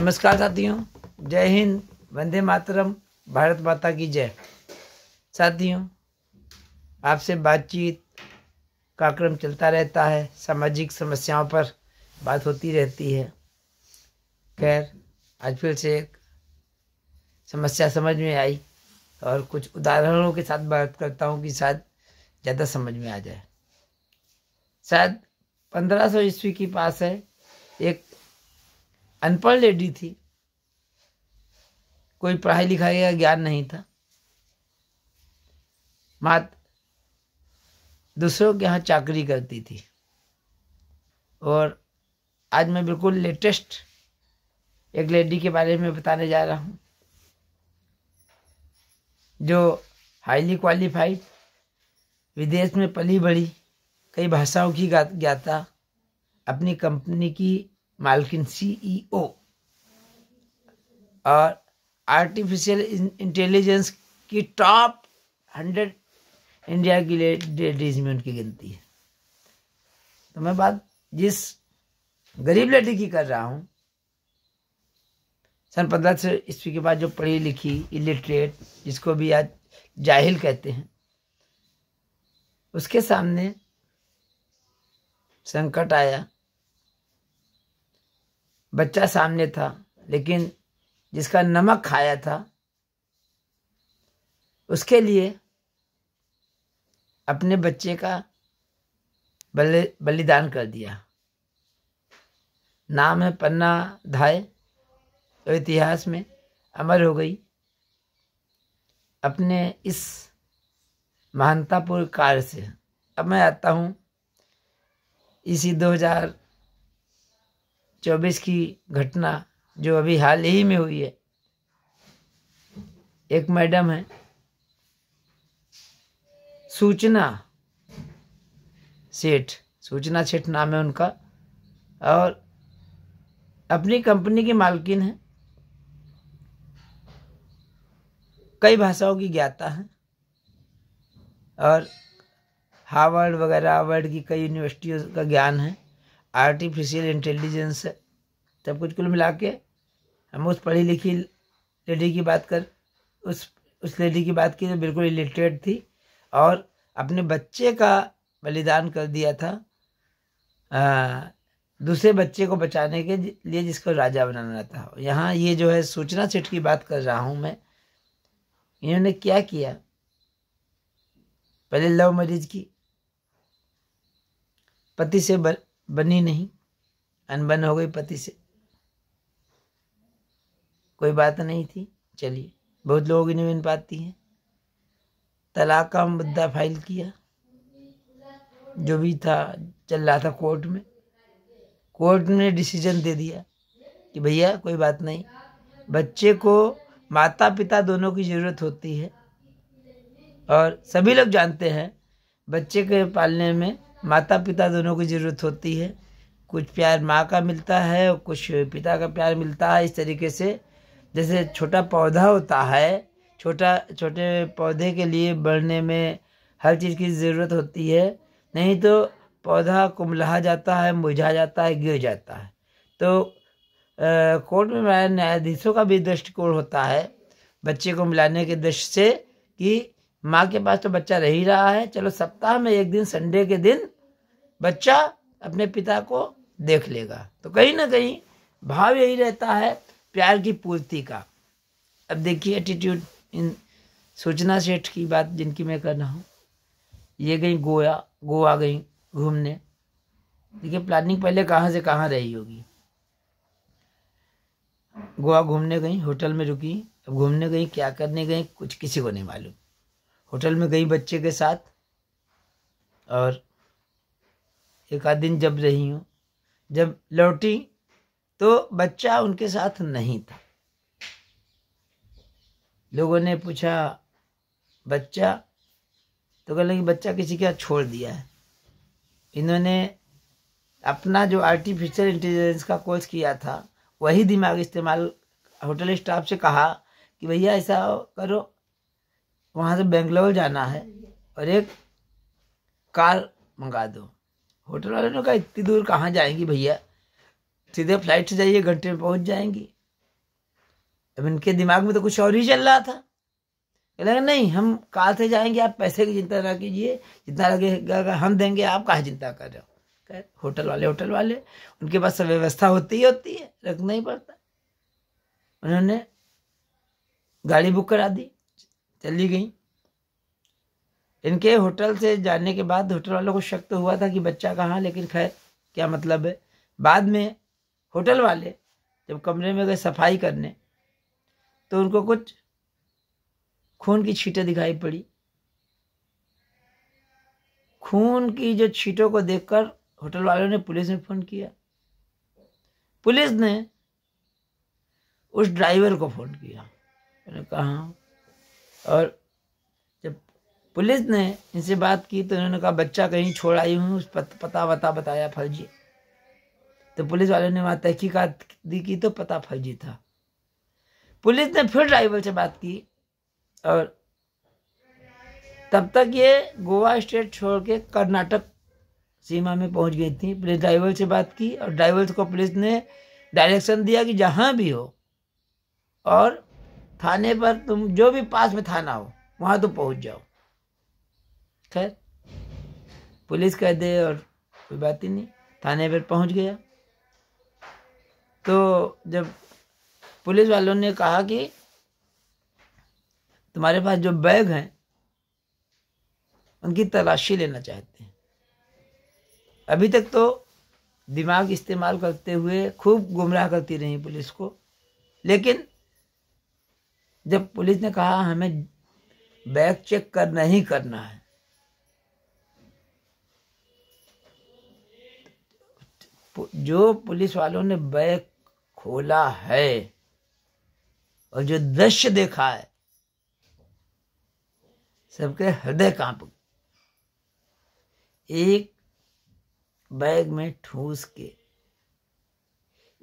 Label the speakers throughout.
Speaker 1: नमस्कार साथियों जय हिंद वंदे मातरम भारत माता की जय साथियों आपसे बातचीत का क्रम चलता रहता है सामाजिक समस्याओं पर बात होती रहती है खैर आज फिर से एक समस्या समझ में आई और कुछ उदाहरणों के साथ बात करता हूँ कि शायद ज़्यादा समझ में आ जाए शायद पंद्रह सौ ईस्वी के पास है एक अनपढ़ लेडी थी कोई पढ़ाई लिखाई का ज्ञान नहीं था मात दूसरों के यहाँ चाकरी करती थी और आज मैं बिल्कुल लेटेस्ट एक लेडी के बारे में बताने जा रहा हूँ जो हाईली क्वालिफाइड विदेश में पली बड़ी कई भाषाओं की ज्ञाता अपनी कंपनी की मालकिन सीईओ e और आर्टिफिशियल इंटेलिजेंस की टॉप हंड्रेड इंडिया की लेडीज में उनकी गिनती है तो मैं बात जिस गरीब लेडी की कर रहा हूँ सन पंद्रह सौ ईस्वी के बाद जो पढ़ी लिखी इलिटरेट जिसको भी आज जाहिल कहते हैं उसके सामने संकट आया बच्चा सामने था लेकिन जिसका नमक खाया था उसके लिए अपने बच्चे का बलिदान कर दिया नाम है पन्ना धाय तो इतिहास में अमर हो गई अपने इस महानतापूर्ण कार्य से अब मैं आता हूँ इसी चौबीस की घटना जो अभी हाल ही में हुई है एक मैडम है सूचना सेठ सूचना सेठ नाम है उनका और अपनी कंपनी की मालकिन है कई भाषाओं की ज्ञाता है और हार्वर्ड वगैरह हार्वर्ड की कई यूनिवर्सिटियों का ज्ञान है आर्टिफिशियल इंटेलिजेंस है तब कुछ कुल मिला के हम उस पढ़ी लिखी लेडी की बात कर उस उस लेडी की बात की जो बिल्कुल इलिटरेट थी और अपने बच्चे का बलिदान कर दिया था आ, दूसरे बच्चे को बचाने के लिए जिसको राजा बनाना था यहाँ ये जो है सूचना सेट की बात कर रहा हूँ मैं इन्होंने क्या किया पहले लव मैरिज की पति से बनी नहीं अनबन हो गई पति से कोई बात नहीं थी चलिए बहुत लोग इन्हें बन पाती हैं तलाक का मुद्दा फाइल किया जो भी था चल रहा था कोर्ट में कोर्ट ने डिसीजन दे दिया कि भैया कोई बात नहीं बच्चे को माता पिता दोनों की ज़रूरत होती है और सभी लोग जानते हैं बच्चे के पालने में माता पिता दोनों की ज़रूरत होती है कुछ प्यार माँ का मिलता है और कुछ पिता का प्यार मिलता है इस तरीके से जैसे छोटा पौधा होता है छोटा छोटे पौधे के लिए बढ़ने में हर चीज़ की ज़रूरत होती है नहीं तो पौधा कुमलाहा जाता है मुरझा जाता है गिर जाता है तो कोर्ट में न्यायाधीशों का भी दृष्टिकोण होता है बच्चे को मिलाने के दृष्टि से कि माँ के पास तो बच्चा रह ही रहा है चलो सप्ताह में एक दिन संडे के दिन बच्चा अपने पिता को देख लेगा तो कहीं ना कहीं भाव यही रहता है प्यार की पूर्ति का अब देखिए एटीट्यूड इन सूचना सेठ की बात जिनकी मैं कर रहा हूँ ये गई गोवा गोवा गई घूमने देखिए प्लानिंग पहले कहाँ से कहाँ रही होगी गोवा घूमने गई होटल में रुकी अब घूमने गई क्या करने गई कुछ किसी को नहीं मालूम होटल में गई बच्चे के साथ और एक आध दिन जब रही हूँ जब लौटी तो बच्चा उनके साथ नहीं था लोगों ने पूछा बच्चा तो कह कि बच्चा किसी के हाथ छोड़ दिया है इन्होंने अपना जो आर्टिफिशियल इंटेलिजेंस का कोर्स किया था वही दिमाग इस्तेमाल होटल स्टाफ से कहा कि भैया ऐसा करो वहाँ से बेंगलोर जाना है और एक कार मंगा दो होटल वाले ने कहा इतनी दूर कहाँ जाएंगी भैया सीधे फ्लाइट से जाइए घंटे में पहुँच जाएंगी अब इनके दिमाग में तो कुछ और ही चल रहा था लगा नहीं हम कार से जाएंगे आप पैसे की चिंता ना कीजिए जितना लगेगा हम देंगे आप कहाँ चिंता कर रहे हो कह होटल वाले होटल वाले उनके पास सब व्यवस्था होती ही होती है रखना ही पड़ता उन्होंने गाड़ी बुक करा दी चली गई इनके होटल से जाने के बाद होटल वालों को शक तो हुआ था कि बच्चा कहाँ लेकिन खैर क्या मतलब है बाद में होटल वाले जब कमरे में गए सफाई करने तो उनको कुछ खून की छीटें दिखाई पड़ी खून की जो छीटों को देखकर होटल वालों ने पुलिस में फ़ोन किया पुलिस ने उस ड्राइवर को फ़ोन किया उन्होंने कहा और जब पुलिस ने इनसे बात की तो उन्होंने कहा बच्चा कहीं छोड़ आई हूँ उस पत, पता वता बताया फर्जी तो पुलिस वाले ने वहाँ तहकीकात दी की तो पता फर्जी था पुलिस ने फिर ड्राइवर से बात की और तब तक ये गोवा स्टेट छोड़ के कर्नाटक सीमा में पहुंच गई थी पुलिस ड्राइवर से बात की और ड्राइवर को पुलिस ने डायरेक्शन दिया कि जहाँ भी हो और थाने पर तुम जो भी पास में थाना हो वहाँ तुम पहुँच जाओ खैर पुलिस कह दे और कोई बात ही नहीं थाने पर पहुँच गया तो जब पुलिस वालों ने कहा कि तुम्हारे पास जो बैग हैं उनकी तलाशी लेना चाहते हैं अभी तक तो दिमाग इस्तेमाल करते हुए खूब गुमराह करती रही पुलिस को लेकिन जब पुलिस ने कहा हमें बैग चेक कर नहीं करना है जो पुलिस वालों ने बैग खोला है और जो दृश्य देखा है सबके हृदय कांप एक बैग में ठूस के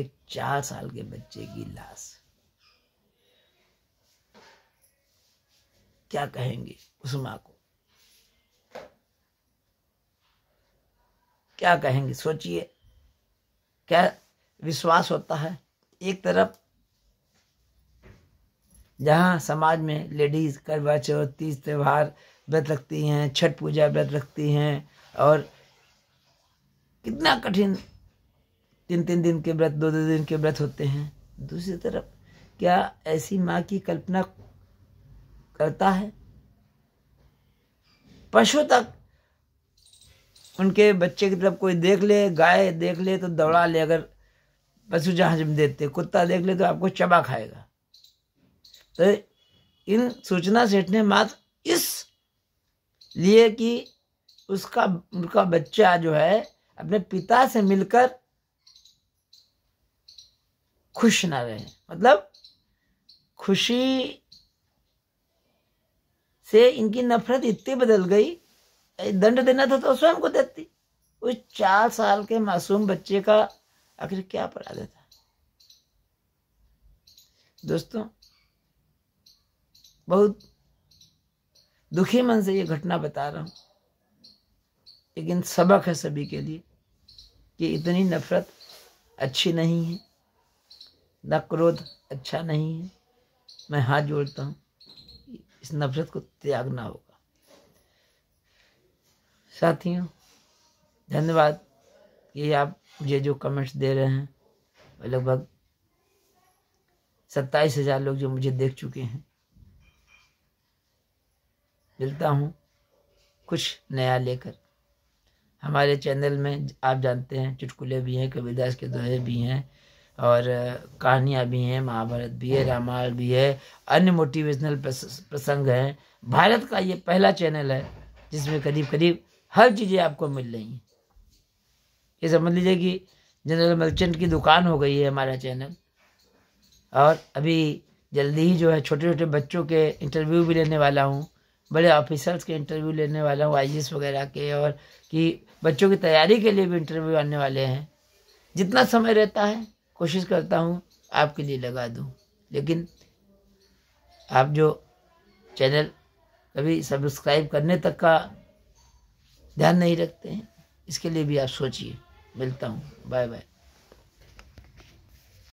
Speaker 1: एक चार साल के बच्चे की लाश क्या कहेंगे उस माँ को क्या कहेंगे सोचिए क्या विश्वास होता है एक तरफ जहाँ समाज में लेडीज करवा चौथ तीज त्यौहार व्रत रखती हैं छठ पूजा व्रत रखती हैं और कितना कठिन तीन तीन दिन के व्रत दो दो दिन के व्रत होते हैं दूसरी तरफ क्या ऐसी माँ की कल्पना करता है पशु तक उनके बच्चे की तरफ कोई देख ले गाय देख ले तो दौड़ा ले अगर पशु जहाज में देते कुत्ता देख ले तो आपको चबा खाएगा तो इन सूचना सेठ ने मात्र इस लिए कि उसका उनका बच्चा जो है अपने पिता से मिलकर खुश ना रहे मतलब खुशी से इनकी नफरत इतनी बदल गई दंड देना था तो स्वयं को देती उस चार साल के मासूम बच्चे का आखिर क्या अपराध था दोस्तों बहुत दुखी मन से ये घटना बता रहा हूँ लेकिन सबक है सभी के लिए कि इतनी नफरत अच्छी नहीं है न क्रोध अच्छा नहीं है मैं हाथ जोड़ता हूँ इस नफरत को त्यागना होगा साथियों धन्यवाद ये आप मुझे जो कमेंट्स दे रहे हैं लगभग सत्ताईस हजार लोग जो मुझे देख चुके हैं मिलता हूँ कुछ नया लेकर हमारे चैनल में आप जानते हैं चुटकुले भी हैं कबीरदास के दोहे भी हैं और कहानियाँ भी हैं महाभारत भी है हाँ। रामायण भी है अन्य मोटिवेशनल प्रसंग हैं भारत का ये पहला चैनल है जिसमें करीब करीब हर चीज़ें आपको मिल रही हैं ये समझ लीजिए कि जनरल मर्चेंट की दुकान हो गई है हमारा चैनल और अभी जल्दी ही जो है छोटे छोटे बच्चों के इंटरव्यू भी लेने वाला हूँ बड़े ऑफिसर्स के इंटरव्यू लेने वाला हूँ आई वगैरह के और कि बच्चों की तैयारी के लिए भी इंटरव्यू आने वाले हैं जितना समय रहता है कोशिश करता हूँ आपके लिए लगा दूँ लेकिन आप जो चैनल कभी सब्सक्राइब करने तक का ध्यान नहीं रखते हैं इसके लिए भी आप सोचिए मिलता हूँ बाय बाय